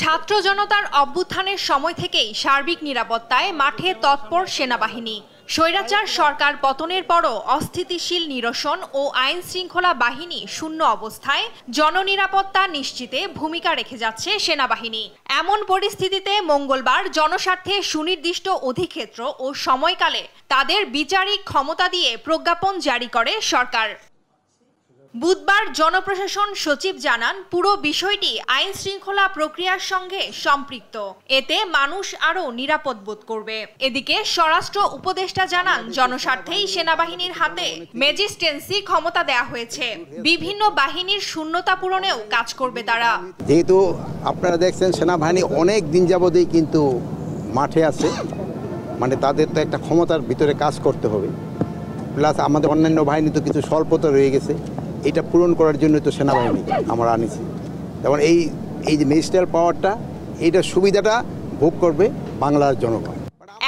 ছাত্র জনতার অভ্যুত্থানের সময় থেকেই সার্বিক নিরাপত্তায় মাঠে তৎপর সেনাবাহিনী স্বৈরাচার সরকার পতনের পরও অস্থিতিশীল নিরসন ও আইন শৃঙ্খলা বাহিনী শূন্য অবস্থায় জননিরাপত্তা নিশ্চিতে ভূমিকা রেখে যাচ্ছে সেনাবাহিনী এমন পরিস্থিতিতে মঙ্গলবার জনস্বার্থে সুনির্দিষ্ট অধিক্ষেত্র ও সময়কালে তাদের বিচারিক ক্ষমতা দিয়ে প্রজ্ঞাপন জারি করে সরকার বুধবার জনপ্রশাসন সচিব জানান পুরো বিষয়টি আইন শৃঙ্খলা প্রক্রিয়ার সঙ্গে সম্পৃক্ত এতে মানুষ আরও নিরাপদ বোধ করবে এদিকে স্বরাষ্ট্র উপদেষ্টা জানান জনস্বার্থেই সেনাবাহিনীর হাতে ম্যাজিস্ট্রেন্সি ক্ষমতা দেয়া হয়েছে বিভিন্ন বাহিনীর শূন্যতা পূরণেও কাজ করবে তারা যেহেতু আপনারা দেখছেন সেনাবাহিনী অনেক দিন যাবতেই কিন্তু মাঠে আছে মানে তাদের তো একটা ক্ষমতার ভিতরে কাজ করতে হবে প্লাস আমাদের অন্যান্য বাহিনী তো কিছু স্বল্পতা রয়ে গেছে এটা পূরণ করার জন্য তো সেনাবাহিনী আমরা আনিছি যেমন এই এই যে মিনিস্ট্রিয়াল পাওয়ারটা এটা সুবিধাটা ভোগ করবে বাংলার জনগণ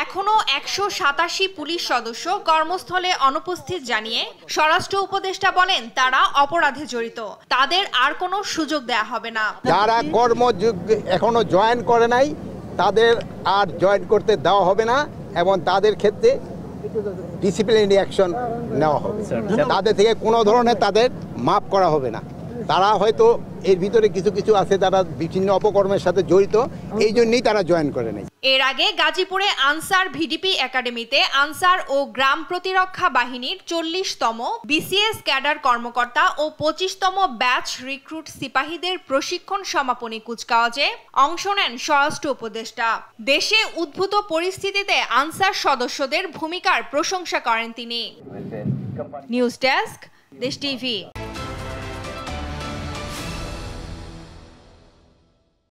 এখনও একশো সাতাশি পুলিশ সদস্য কর্মস্থলে অনুপস্থিত জানিয়ে স্বরাষ্ট্র উপদেষ্টা বলেন তারা অপরাধে জড়িত তাদের আর কোনো সুযোগ দেয়া হবে না যারা কর্মযোগ এখনো জয়েন করে নাই তাদের আর জয়েন করতে দেওয়া হবে না এবং তাদের ক্ষেত্রে ডিসিপ্লিনারি অ্যাকশন নেওয়া হবে তাদের থেকে কোনো ধরনের তাদের মাপ করা হবে না তারা হয়তো এর ভিতরে কিছু কিছু আছে তারা বিভিন্ন অপকর্মের সাথে জড়িত এই জন্যই তারা জয়েন করে নেই এর আগে গাজীপুরে আনসার ভিডিপি একাডেমিতে আনসার ও গ্রাম প্রতিরক্ষা বাহিনীর চল্লিশতম বিসিএস ক্যাডার কর্মকর্তা ও পঁচিশতম ব্যাচ রিক্রুট সিপাহীদের প্রশিক্ষণ সমাপনী কুচকাওয়াজে অংশ নেন স্বরাষ্ট্র উপদেষ্টা দেশে উদ্ভূত পরিস্থিতিতে আনসার সদস্যদের ভূমিকার প্রশংসা করেন তিনি নিউজ ডেস্ক দেশ টিভি